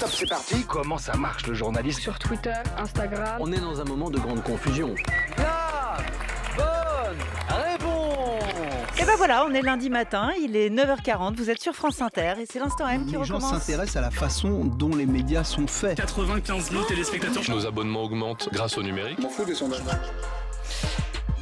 Top, c'est parti. Comment ça marche le journalisme Sur Twitter, Instagram. On est dans un moment de grande confusion. La bonne réponse Et eh ben voilà, on est lundi matin, il est 9h40, vous êtes sur France Inter et c'est l'instant M qui recommence. Les gens s'intéressent à la façon dont les médias sont faits. 95 000 téléspectateurs. Nos abonnements augmentent grâce au numérique. M'en fous des sondages.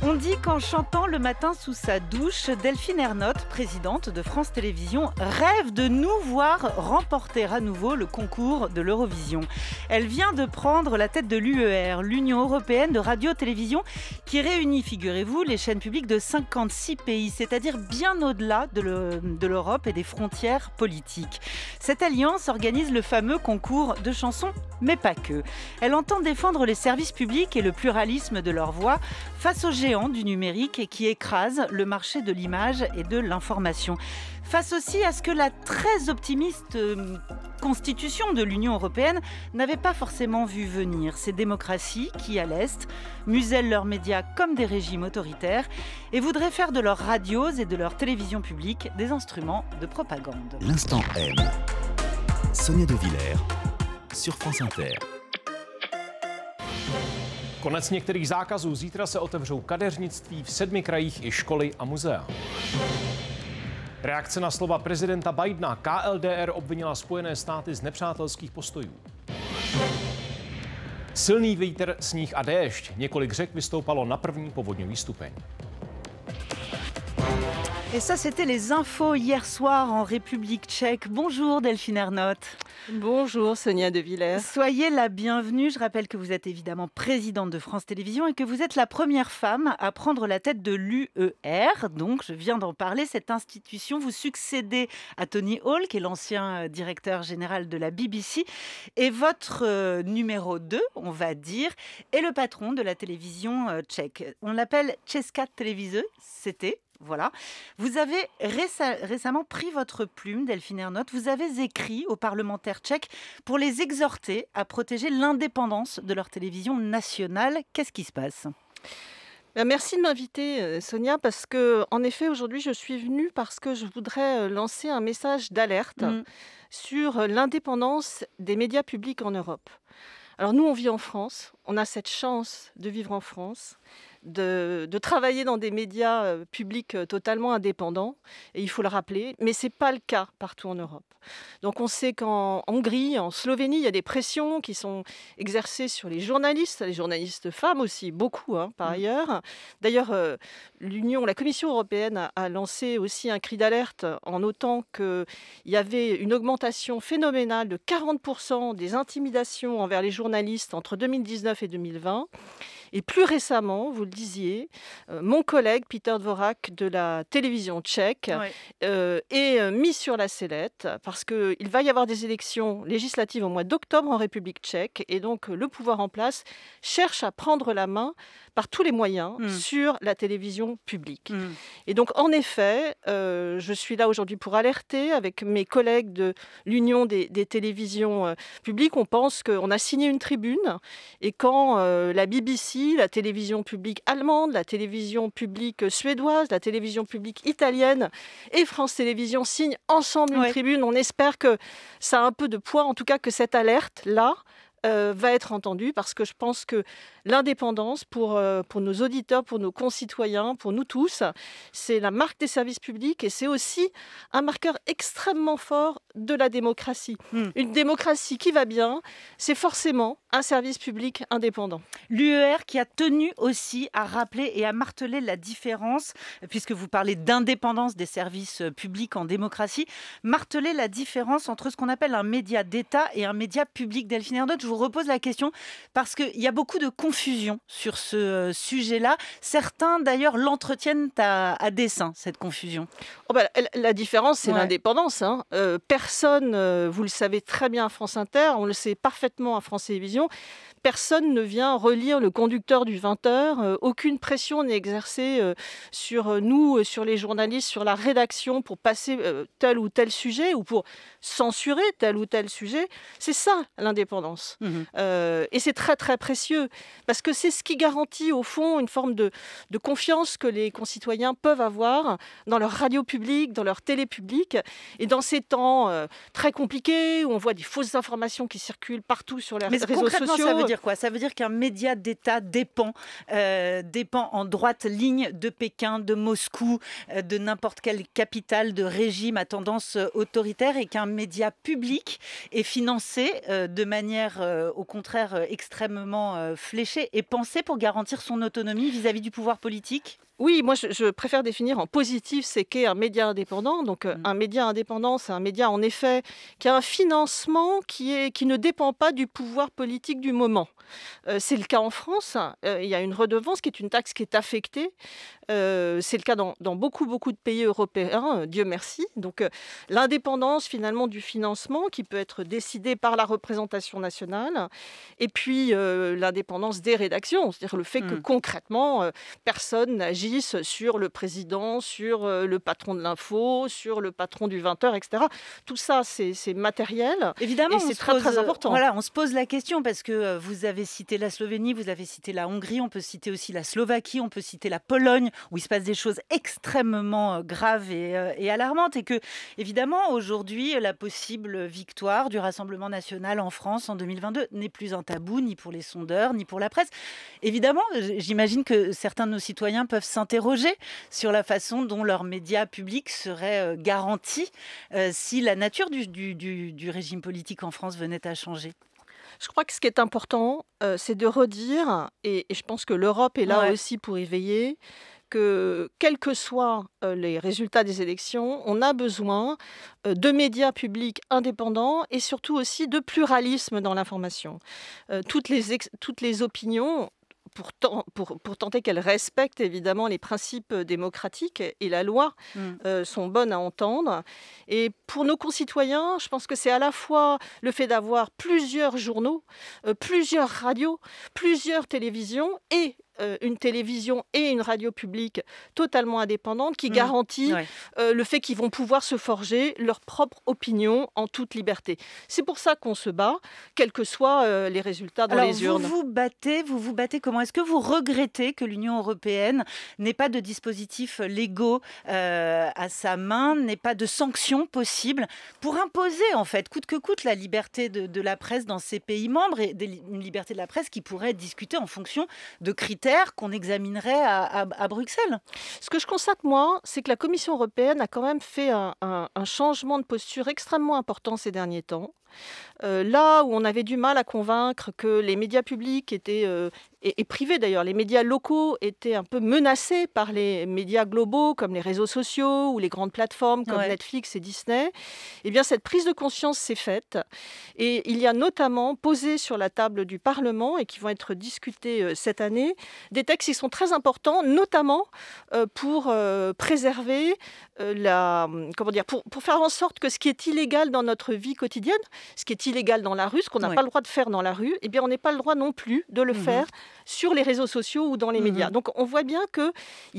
On dit qu'en chantant le matin sous sa douche, Delphine Ernotte, présidente de France Télévisions, rêve de nous voir remporter à nouveau le concours de l'Eurovision. Elle vient de prendre la tête de l'UER, l'Union européenne de radio-télévision, qui réunit, figurez-vous, les chaînes publiques de 56 pays, c'est-à-dire bien au-delà de l'Europe et des frontières politiques. Cette alliance organise le fameux concours de chansons, mais pas que. Elle entend défendre les services publics et le pluralisme de leur voix face aux géants du numérique et qui écrase le marché de l'image et de l'information. Face aussi à ce que la très optimiste euh, constitution de l'Union européenne n'avait pas forcément vu venir. Ces démocraties qui, à l'Est, musellent leurs médias comme des régimes autoritaires et voudraient faire de leurs radios et de leurs télévisions publiques des instruments de propagande. L'instant M. Sonia De Villers sur France Inter. Konec některých zákazů. Zítra se otevřou kadeřnictví v sedmi krajích i školy a muzea. Reakce na slova prezidenta Bidena KLDR obvinila Spojené státy z nepřátelských postojů. Silný vítr, sníh a déšť. Několik řek vystoupalo na první povodňový stupeň. Et ça, c'était les infos hier soir en République tchèque. Bonjour Delphine Ernotte. Bonjour Sonia De Villers. Soyez la bienvenue. Je rappelle que vous êtes évidemment présidente de France Télévisions et que vous êtes la première femme à prendre la tête de l'UER. Donc, je viens d'en parler, cette institution. Vous succédez à Tony Hall, qui est l'ancien euh, directeur général de la BBC. Et votre euh, numéro 2, on va dire, est le patron de la télévision euh, tchèque. On l'appelle Česká Televize, c'était voilà. Vous avez récemment pris votre plume, Delphine Ernotte. Vous avez écrit aux parlementaires tchèques pour les exhorter à protéger l'indépendance de leur télévision nationale. Qu'est-ce qui se passe ben, Merci de m'inviter, euh, Sonia, parce que, en effet, aujourd'hui, je suis venue parce que je voudrais euh, lancer un message d'alerte mm. sur euh, l'indépendance des médias publics en Europe. Alors, nous, on vit en France, on a cette chance de vivre en France de, travailler dans des médias euh, publics euh, totalement indépendants, et il faut le rappeler, mais ce n'est pas le cas partout en Europe. Donc on sait qu'en Hongrie, en Slovénie, il y a des pressions qui sont exercées sur les journalistes, les journalistes femmes aussi, beaucoup hein, par mm. ailleurs. D'ailleurs, euh, l'Union, la Commission européenne a, a lancé aussi un cri d'alerte en notant qu'il y avait une augmentation phénoménale de 40% des intimidations envers les journalistes entre 2019 et 2020. Et plus récemment, vous le disiez, euh, mon collègue Peter Dvorak de la télévision tchèque euh, est euh, mis sur la sellette parce qu'il va y avoir des élections législatives au mois d'octobre en République tchèque. Et donc, le pouvoir en place cherche à prendre la main par tous les moyens mm. sur la télévision publique. Mm. Et donc, en effet, euh, je suis là aujourd'hui pour alerter avec mes collègues de l'Union des, télévisions euh, publiques. On pense qu'on a signé une tribune et quand euh, la BBC, la télévision publique allemande, la télévision publique suédoise, la télévision publique italienne et France Télévisions signent ensemble une tribune, on espère que ça a un peu de poids, en tout cas que cette alerte-là euh, va être entendu parce que je pense que l'indépendance pour, euh, pour nos auditeurs, pour nos concitoyens, pour nous tous, c'est la marque des services publics et c'est aussi un marqueur extrêmement fort de la démocratie. Hmm. Une démocratie qui va bien, c'est forcément un service public indépendant. L'UER qui a tenu aussi à rappeler et à marteler la différence, puisque vous parlez d'indépendance des services publics en démocratie, marteler la différence entre ce qu'on appelle un média d'État et un média public. Delphine Erdotte, je vous repose la question parce qu'il y a beaucoup de confusion sur ce euh, sujet-là. Certains d'ailleurs l'entretiennent à, dessein, cette confusion. Oh bah, la, différence, c'est l'indépendance. Hein. Euh, personne, euh, vous le savez très bien à France Inter, on le sait parfaitement à France Télévisions, Personne ne vient relire le conducteur du 20h. Euh, aucune pression n'est exercée euh, sur euh, nous, sur les journalistes, sur la rédaction pour passer tel ou tel sujet ou pour censurer tel ou tel sujet. C'est ça l'indépendance. Mmh et c'est très très précieux parce que c'est ce qui garantit au fond une forme de, confiance que les concitoyens peuvent avoir dans leur radio publique, dans leur télé publique et dans ces temps très compliqués où on voit des fausses informations qui circulent partout sur les réseaux réseaux ça veut dire quoi Ça veut dire qu'un média d'État dépend, euh, dépend en droite ligne de Pékin, de Moscou, euh, de n'importe quelle capitale, de régime à tendance euh, autoritaire, et qu'un média public est financé de manière, au contraire, extrêmement fléchée et pensée pour garantir son autonomie vis à -vis du pouvoir politique oui, moi je, préfère définir en positif c'est qu'est un média indépendant. Donc euh, mm. un média indépendant, c'est un média en effet qui a un financement qui, est, qui ne dépend pas du pouvoir politique du moment. Euh, c'est le cas en France. Euh, il y a une redevance qui est une taxe qui est affectée. c'est le cas dans, beaucoup, beaucoup de pays européens, Dieu merci. Donc l'indépendance finalement du financement qui peut être décidée par la représentation nationale et puis l'indépendance des rédactions, c'est-à-dire le fait que mm. concrètement, personne n'agit sur le président, sur euh, le patron de l'info, sur le patron du 20h, etc. Tout ça, c'est matériel. Évidemment, et c'est très, très euh, important. Voilà, on se pose la question parce que euh, vous avez cité la Slovénie, vous avez cité la Hongrie, on peut citer aussi la Slovaquie, on peut citer la Pologne, où il se passe des choses extrêmement graves et, et alarmantes. Et que, évidemment, aujourd'hui, la possible victoire du Rassemblement national en France en 2022 n'est plus un tabou, ni pour les sondeurs, ni pour la presse. Évidemment, j'imagine que certains de nos citoyens peuvent s'interroger sur la façon dont leurs médias publics seraient euh, garantis euh, si la nature du, régime politique en France venait à changer je crois que ce qui est important, euh, c'est de redire, et, je pense que l'Europe est là aussi pour éveiller que quels que soient les résultats des élections, on a besoin de médias publics indépendants et surtout aussi de pluralisme dans l'information. toutes, toutes les opinions pour, pour, tenter qu'elle respecte évidemment les principes démocratiques et la loi mmh. euh, sont bonnes à entendre. Et pour nos concitoyens, je pense que c'est à la fois le fait d'avoir plusieurs journaux, euh, plusieurs radios, plusieurs télévisions et euh, une télévision et une radio publique totalement indépendantes qui mmh. garantit euh, le fait qu'ils vont pouvoir se forger leur propre opinion en toute liberté. C'est pour ça qu'on se bat, quels que soient euh, les résultats dans les urnes. Vous vous battez, vous vous battez comment Est-ce que vous regrettez que l'Union européenne n'ait pas de dispositifs légaux à sa main, n'ait pas de sanctions possibles pour imposer, en fait, coûte que coûte, la liberté de, la presse dans ses pays membres et une liberté de la presse qui pourrait être discutée en fonction de critères qu'on examinerait à, Bruxelles. Ce que je constate, moi, c'est que la Commission européenne a quand même fait un changement de posture extrêmement important ces derniers temps. Euh, là où on avait du mal à convaincre que les médias publics étaient, euh, et, privés d'ailleurs, les médias locaux étaient un peu menacés par les médias globaux comme les réseaux sociaux ou les grandes plateformes comme Netflix et Disney, eh bien cette prise de conscience s'est faite. Et il y a notamment posé sur la table du Parlement et qui vont être discutés euh, cette année des textes qui sont très importants, notamment pour préserver la. Comment dire pour faire en sorte que ce qui est illégal dans notre vie quotidienne, ce qui est illégal dans la rue, ce qu'on n'a pas le droit de faire dans la rue, eh bien, on n'est pas le droit non plus de le mhm. faire sur les réseaux sociaux ou dans les mhm. médias. Donc, on voit bien qu'il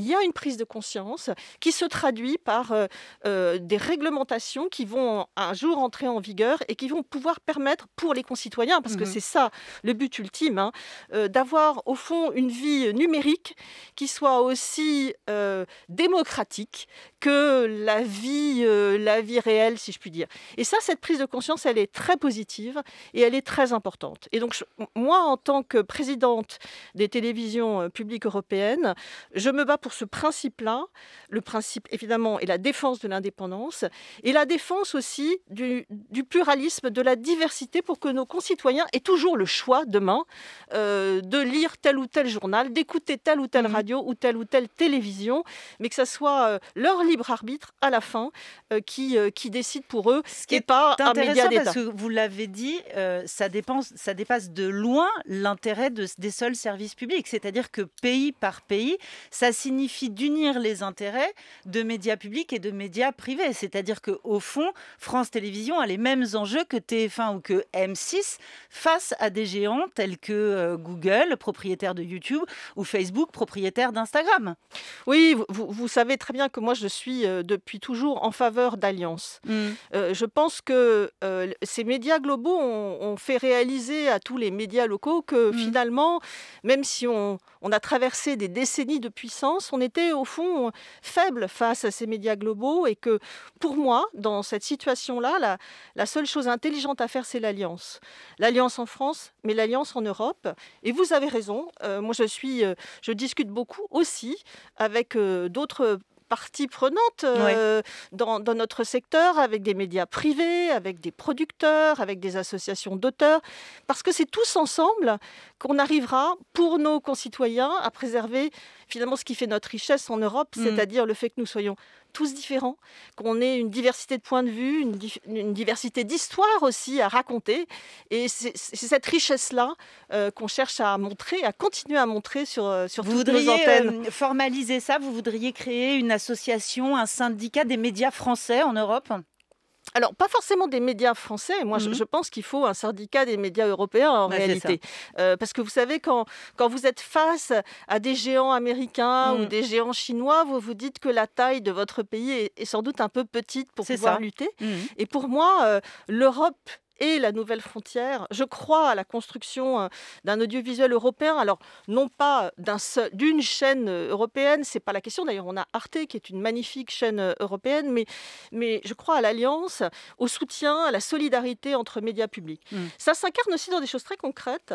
y a une prise de conscience qui se traduit par euh, euh, des réglementations qui vont un jour entrer en vigueur et qui vont pouvoir permettre pour les concitoyens, parce que mhm. c'est ça le but ultime, hein, euh, d'avoir au fond une vie numérique qui soit aussi démocratique que la vie, la vie réelle, si je puis dire. Et ça, cette prise de conscience, elle est très positive et elle est très importante. Et donc, moi, en tant que présidente des télévisions euh, publiques européennes, je me bats pour ce principe-là. Le principe, évidemment, est la défense de l'indépendance et la défense aussi du, pluralisme, de la diversité pour que nos concitoyens aient toujours le choix demain euh, de lire tel ou tel journal, d'écouter telle ou telle mmh. radio ou telle ou telle télévision, mais que ce soit euh, leur libre arbitre à la fin qui, qui décide pour eux Ce qui et pas un média d'État vous l'avez dit, euh, ça, dépasse de loin l'intérêt des seuls services publics. C'est-à-dire que pays par pays, ça signifie d'unir les intérêts de médias publics et de médias privés. C'est-à-dire qu'au fond, France Télévisions a les mêmes enjeux que TF1 ou que M6 face à des géants tels que euh, Google, propriétaire de YouTube, ou Facebook, propriétaire d'Instagram. Oui, vous, savez très bien que moi, je suis euh, depuis toujours en faveur d'alliances. Hum. je pense que ces médias globaux ont, fait réaliser à tous les médias locaux que mmh. finalement, même si on, a traversé des décennies de puissance, on était au fond faible face à ces médias globaux et que pour moi, dans cette situation-là, la, seule chose intelligente à faire, c'est l'alliance. L'alliance en France, mais l'alliance en Europe. Et vous avez raison, euh, moi je suis, euh, je discute beaucoup aussi avec euh, d'autres partie prenante euh, dans, notre secteur, avec des médias privés, avec des producteurs, avec des associations d'auteurs, parce que c'est tous ensemble qu'on arrivera, pour nos concitoyens, à préserver finalement ce qui fait notre richesse en Europe, mm. c'est-à-dire le fait que nous soyons tous différents, qu'on ait une diversité de points de vue, une, diversité d'histoires aussi à raconter. Et c'est cette richesse-là euh, qu'on cherche à montrer, à continuer à montrer sur, euh, sur toutes voudriez, nos euh, antennes. voudriez formaliser ça, vous voudriez créer une association, un syndicat des médias français en Europe alors, pas forcément des médias français. Moi, mmh je, pense qu'il faut un syndicat des médias européens en bah, réalité. Euh, parce que vous savez, quand, quand vous êtes face à des géants américains ou mmh. des géants chinois, vous vous dites que la taille de votre pays est, sans doute un peu petite pour pouvoir lutter. Mmh Et pour moi, euh, l'Europe et la nouvelle frontière. Je crois à la construction euh, d'un audiovisuel européen. Alors, non pas d'une chaîne euh, européenne, c'est pas la question. D'ailleurs, on a Arte qui est une magnifique chaîne euh, européenne, mais, mais je crois à l'alliance, au soutien, à la solidarité entre médias publics. Hmm. Ça s'incarne aussi dans des choses très concrètes.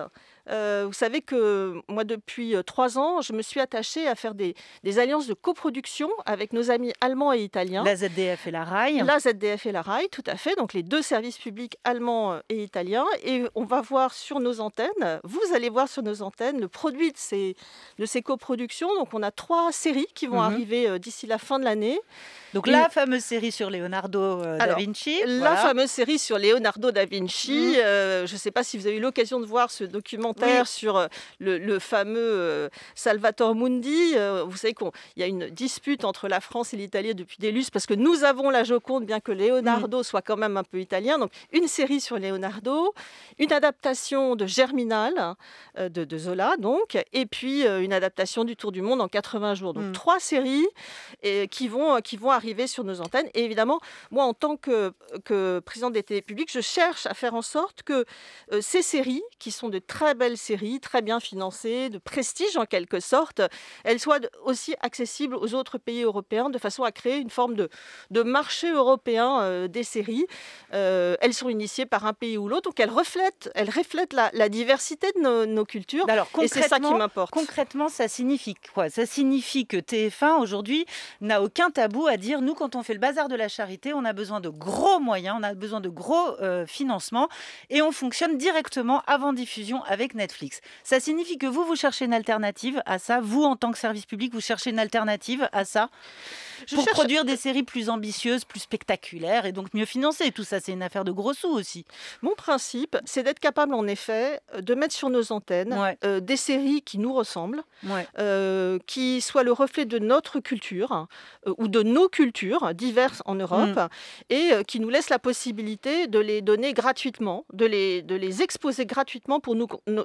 Euh, vous savez que euh, moi, depuis euh, trois ans, je me suis attachée à faire des, alliances de coproduction avec nos amis allemands et italiens. La ZDF et la RAI. La ZDF et la RAI, tout à fait. Donc les deux services publics allemands et italiens. Et on va voir sur nos antennes, vous allez voir sur nos antennes le produit de ces, de ces coproductions. Donc on a trois séries qui vont mhm. arriver d'ici la fin de l'année. Donc la fameuse série sur Leonardo da Vinci. La mm. fameuse série sur Leonardo da Vinci. je ne sais pas si vous avez eu l'occasion de voir ce documentaire sur euh, le, fameux euh, Salvatore Mundi. Euh, vous savez qu'il y a une dispute entre la France et l'Italie depuis des lustres parce que nous avons la Joconde, bien que Leonardo mm. soit quand même un peu italien. Donc une série sur Leonardo, une adaptation de Germinal hein, de, Zola, donc, et puis une adaptation du Tour du monde en 80 jours. Donc mm. trois séries et, qui vont qui vont arriver sur nos antennes. Et évidemment, moi, en tant que, que présidente des télé je cherche à faire en sorte que euh, ces séries, qui sont de très belles séries, très bien financées, de prestige en quelque sorte, elles soient aussi accessibles aux autres pays européens de façon à créer une forme de, de marché européen euh, des séries. Euh, elles sont initiées par un pays ou l'autre, donc elles reflètent, la, diversité de nos, cultures. Alors, et c'est ça qui m'importe. Concrètement, ça signifie quoi Ça signifie que TF1 aujourd'hui n'a aucun tabou à dire nous, quand on fait le bazar de la charité, on a besoin de gros moyens, on a besoin de gros euh, financements, et on fonctionne directement avant diffusion avec Netflix. Ça signifie que vous, vous cherchez une alternative à ça, vous, en tant que service public, vous cherchez une alternative à ça, Je pour produire des séries plus ambitieuses, plus spectaculaires, et donc mieux financées. Tout ça, c'est une affaire de gros sous aussi. Mon principe, c'est d'être capable, en effet, de mettre sur nos antennes euh, des séries qui nous ressemblent, euh, qui soient le reflet de notre culture ou de nos culture diverses en Europe mm. et euh, qui nous laisse la possibilité de les donner gratuitement, de les, exposer gratuitement pour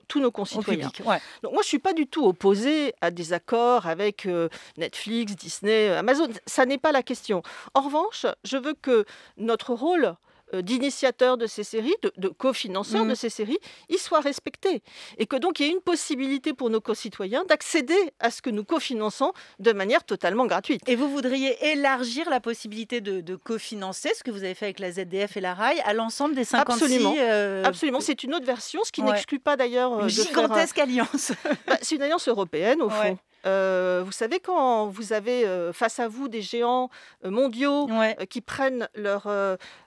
tous nos concitoyens. Donc moi, je ne suis pas du tout opposée à des accords avec euh, Netflix, Disney, Amazon. Ça n'est pas la question. En revanche, je veux que notre rôle euh, d'initiateurs de ces séries, de, cofinanceurs de mm. ces séries, y soient respectés. Et que donc il y ait une possibilité pour nos concitoyens d'accéder à ce que nous cofinançons de manière totalement gratuite. Et vous voudriez élargir la possibilité de, cofinancer, ce que vous avez fait avec la ZDF et la RAI, à l'ensemble des 56... Absolument, euh, Absolument. c'est une autre version, ce qui n'exclut pas d'ailleurs... Euh, une gigantesque alliance. Bah, c'est une alliance européenne au fond. Euh, vous savez, quand vous avez euh, face à vous des géants euh, mondiaux qui prennent leur,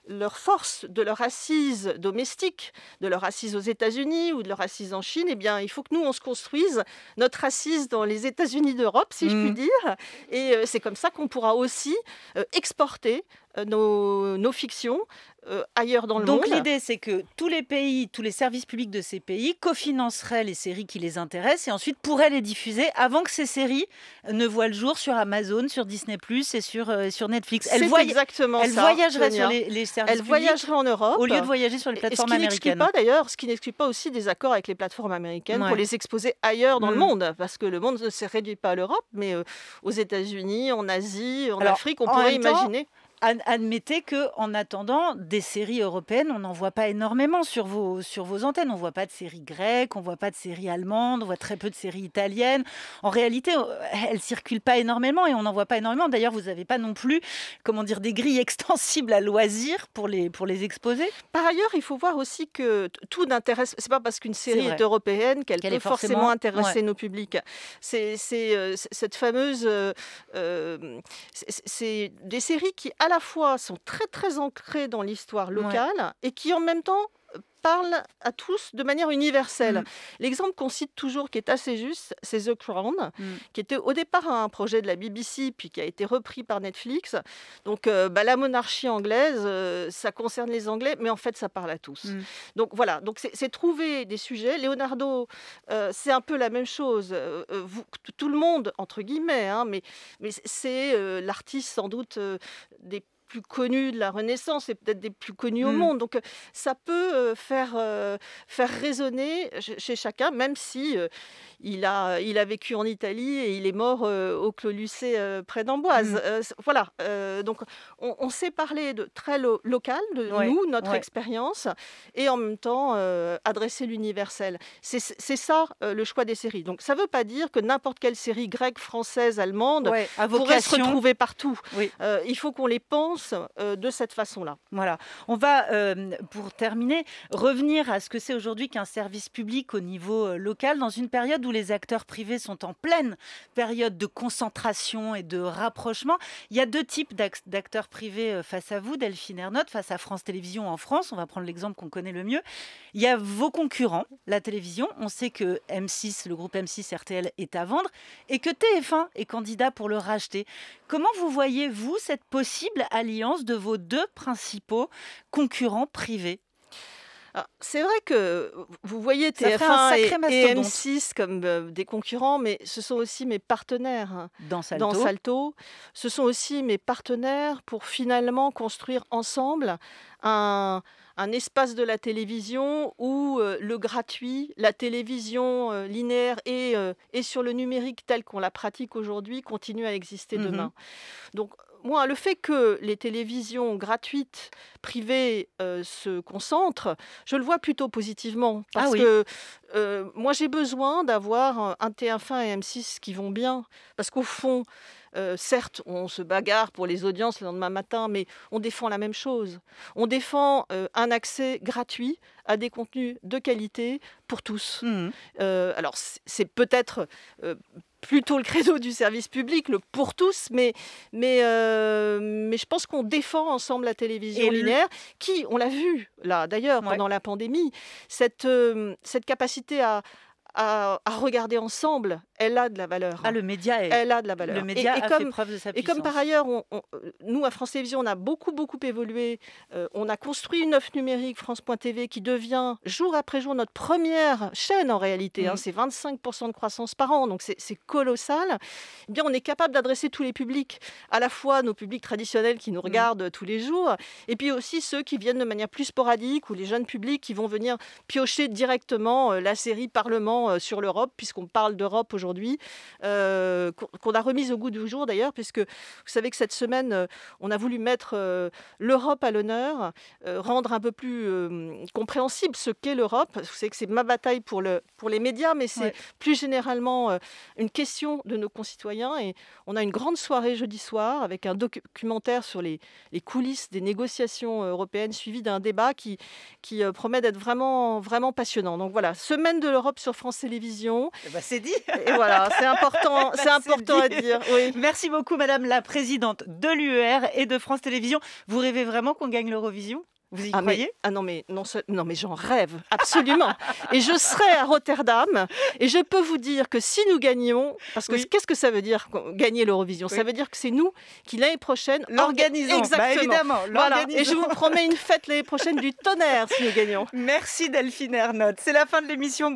leur force de leur assise domestique, de leur assise aux États-Unis ou de leur assise en Chine, eh bien, il faut que nous, on se construise notre assise dans les États-Unis d'Europe, si je puis mmh. dire. Et c'est comme ça qu'on pourra aussi exporter euh, nos, nos fictions euh, ailleurs dans le monde. Donc l'idée, c'est que tous les pays, tous les services publics de ces pays cofinanceraient les séries qui les intéressent et ensuite pourraient les diffuser avant que ces séries ne voient le jour sur Amazon, sur Disney Plus et sur, euh, sur Netflix. Elles, voy... exactement elles ça, voyageraient sur les, les services Elles voyageraient en Europe. Au lieu de voyager sur les plateformes américaines. ce qui américaines. pas d'ailleurs, ce qui n'exclut pas aussi des accords avec les plateformes américaines pour les exposer ailleurs dans le mm. monde, parce que le monde ne se réduit pas à l'Europe, mais aux États-Unis, en Asie, en Afrique, on pourrait imaginer admettez que, en attendant, des séries européennes, on n'en voit pas énormément sur vos, sur vos antennes. On voit pas de séries grecques, on voit pas de séries allemandes, on voit très peu de séries italiennes. En réalité, euh, elles circulent pas énormément et on n'en voit pas énormément. D'ailleurs, vous n'avez pas non plus, comment dire, des grilles extensibles à loisir pour les, pour les exposer. Par ailleurs, il faut voir aussi que tout n'intéresse. C'est pas parce qu'une série est, européenne qu'elle peut forcément, intéresser nos publics. C'est euh, cette fameuse, euh, c'est des séries qui à la fois sont très très ancrés dans l'histoire locale et qui en même temps parle à tous de manière universelle. Mm. L'exemple qu'on cite toujours, qui est assez juste, c'est The Crown, mm. qui était au départ un projet de la BBC, puis qui a été repris par Netflix. Donc euh, bah, la monarchie anglaise, euh, ça concerne les Anglais, mais en fait, ça parle à tous. Mm. Donc voilà, donc c'est trouver des sujets. Leonardo, euh, c'est un peu la même chose. Vous, tout le monde, entre guillemets, hein, mais, mais c'est l'artiste sans doute des plus connus de la Renaissance et peut-être des plus connus au mmh. monde. Donc ça peut faire, faire résonner chez chacun, même si il, a, il a vécu en Italie et il est mort au clos près d'Amboise. Mmh. voilà, donc on, sait parler de très local, de nous, notre expérience, et en même temps adresser l'universel. C'est ça le choix des séries. Donc ça ne veut pas dire que n'importe quelle série grecque, française, allemande pourrait se retrouver partout. il faut qu'on les pense euh, de cette façon-là. Voilà. On va, euh, pour terminer, revenir à ce que c'est aujourd'hui qu'un service public au niveau euh, local dans une période où les acteurs privés sont en pleine période de concentration et de rapprochement. Il y a deux types d'acteurs privés face à vous, Delphine Ernotte, face à France Télévisions en France. On va prendre l'exemple qu'on connaît le mieux. Il y a vos concurrents, la télévision. On sait que M6, le groupe M6 RTL est à vendre et que TF1 est candidat pour le racheter. Comment vous voyez-vous cette possible alliance de vos deux principaux concurrents privés ah, c'est vrai que vous voyez TF1 et, M6 comme euh, des concurrents, mais ce sont aussi mes partenaires hein. dans Salto. Ce sont aussi mes partenaires pour finalement construire ensemble un, espace de la télévision où euh, le gratuit, la télévision euh, linéaire et, sur le numérique tel qu'on la pratique aujourd'hui continue à exister mmh demain. Donc moi, le fait que les télévisions gratuites, privées, euh, se concentrent, je le vois plutôt positivement. Ah Parce que euh, moi, j'ai besoin d'avoir un TF1 et M6 qui vont bien. Parce qu'au fond, euh, certes, on se bagarre pour les audiences le lendemain matin, mais on défend la même chose. On défend un accès gratuit à des contenus de qualité pour tous. Mmh. alors, c'est peut-être plutôt le credo du service public, le pour tous, mais, mais, euh, mais je pense qu'on défend ensemble la télévision linéaire, qui, on l'a vu là d'ailleurs pendant la pandémie, cette, euh, cette capacité à, regarder ensemble elle a de la valeur. Ah, hein. le média Elle a de la valeur. Le média et, comme, preuve de sa puissance. Et comme par ailleurs, on, euh, nous, à France Télévisions, on a beaucoup, beaucoup évolué. Euh, on a construit une offre numérique, France.tv, qui devient, jour après jour, notre première chaîne en réalité. Hein. Mm. c'est 25% de croissance par an, donc c'est colossal. Eh bien, on est capable d'adresser tous les publics, à la fois nos publics traditionnels qui nous mm. regardent euh, tous les jours, et puis aussi ceux qui viennent de manière plus sporadique, ou les jeunes publics qui vont venir piocher directement la série Parlement sur l'Europe, puisqu'on parle d'Europe aujourd'hui aujourd'hui, euh, qu'on a remise au goût du jour d'ailleurs, puisque vous savez que cette semaine, euh, on a voulu mettre euh, l'Europe à l'honneur, rendre un peu plus compréhensible ce qu'est l'Europe. Vous savez que c'est ma bataille pour, le, pour les médias, mais c'est plus généralement une question de nos concitoyens. Et on a une grande soirée jeudi soir avec un documentaire sur les, coulisses des négociations européennes, suivi d'un débat qui, qui promet d'être vraiment, vraiment passionnant. Donc voilà, semaine de l'Europe sur France Télévisions. Eh ben, c'est dit voilà, c'est important, c'est important à dire. Oui. Merci beaucoup, Madame la Présidente de l'UER et de France Télévisions. Vous rêvez vraiment qu'on gagne l'Eurovision vous y ah, croyez Ah non mais non, non mais j'en rêve absolument. et je serai à Rotterdam et je peux vous dire que si nous gagnons, parce que qu'est-ce que ça veut dire gagner l'Eurovision Ça veut dire que c'est nous qui l'année prochaine organisons. Bah, exactement. évidemment. Voilà. Et je vous promets une fête l'année prochaine du tonnerre si nous gagnons. Merci Delphine Ernotte. C'est la fin de l'émission.